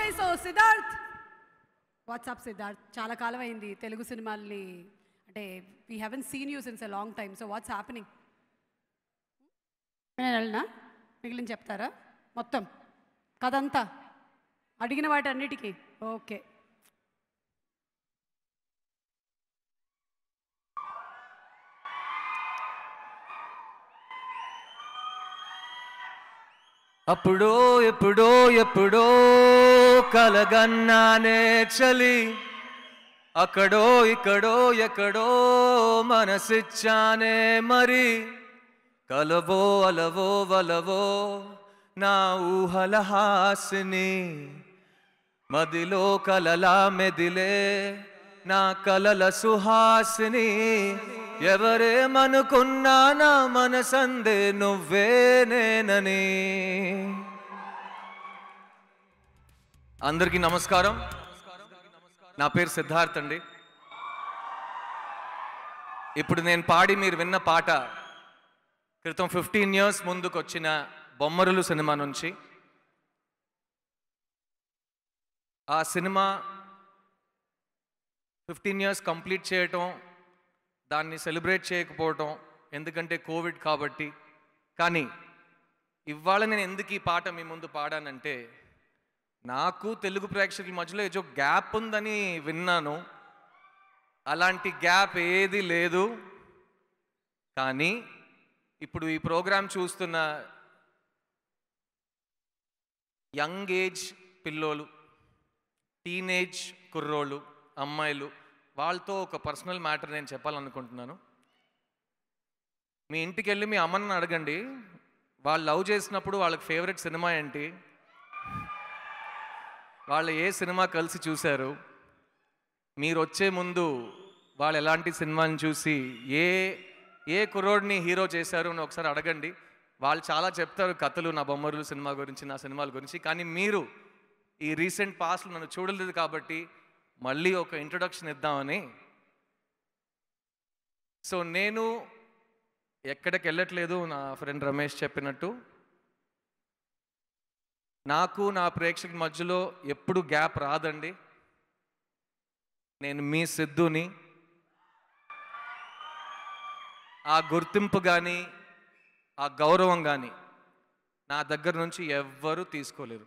okay so Siddharth WhatsApp Siddharth చాలా కాలం అయింది తెలుగు సినిమాల్ని అంటే we haven't seen you since a long time so what's happening నేను వెళ్ళినా మిగిలిన చెప్తారా మొత్తం కదంతా అడిగిన వాటి అన్నిటికీ ఓకే అప్పుడో ఎప్పుడో ఎప్పుడో కలగన్నానే చలి అక్కడో ఇక్కడో ఎక్కడో మనసిచ్చానే మరి కలవో అలవో వలవో నా ఊహల హాసిని మదిలో కలలా మెదిలే నా కలల సుహాసిని ఎవరేమనుకున్నా నా మనసందే నువ్వే నేనని అందరికీ నమస్కారం నా పేరు సిద్ధార్థ్ అండి ఇప్పుడు నేను పాడి మీరు విన్న పాట క్రితం ఫిఫ్టీన్ ఇయర్స్ ముందుకు వచ్చిన బొమ్మరులు సినిమా నుంచి ఆ సినిమా ఫిఫ్టీన్ ఇయర్స్ కంప్లీట్ చేయటం దాన్ని సెలబ్రేట్ చేయకపోవటం ఎందుకంటే కోవిడ్ కాబట్టి కానీ ఇవాళ నేను ఎందుకు ఈ పాట మీ ముందు పాడానంటే నాకు తెలుగు ప్రేక్షకుల మధ్యలో ఏదో గ్యాప్ ఉందని విన్నాను అలాంటి గ్యాప్ ఏది లేదు కానీ ఇప్పుడు ఈ ప్రోగ్రాం చూస్తున్న యంగ్ ఏజ్ పిల్లోలు టీనేజ్ కుర్రోళ్ళు అమ్మాయిలు వాళ్ళతో ఒక పర్సనల్ మ్యాటర్ నేను చెప్పాలనుకుంటున్నాను మీ ఇంటికి వెళ్ళి మీ అమ్మని అడగండి వాళ్ళు లవ్ చేసినప్పుడు వాళ్ళకి ఫేవరెట్ సినిమా ఏంటి వాళ్ళు ఏ సినిమా కలిసి చూశారు మీరు వచ్చే ముందు వాళ్ళు ఎలాంటి సినిమాని చూసి ఏ ఏ కుర్రోడ్ని హీరో చేశారు అని ఒకసారి అడగండి వాళ్ళు చాలా చెప్తారు కథలు నా బొమ్మరులు సినిమా గురించి నా సినిమాల గురించి కానీ మీరు ఈ రీసెంట్ పాస్ట్లో నన్ను చూడలేదు కాబట్టి మళ్ళీ ఒక ఇంట్రొడక్షన్ ఇద్దామని సో నేను ఎక్కడికి వెళ్ళట్లేదు నా ఫ్రెండ్ రమేష్ చెప్పినట్టు నాకు నా ప్రేక్షకుల మధ్యలో ఎప్పుడు గ్యాప్ రాదండి నేను మీ సిద్ధుని ఆ గుర్తింపు కానీ ఆ గౌరవం కానీ నా దగ్గర నుంచి ఎవ్వరూ తీసుకోలేరు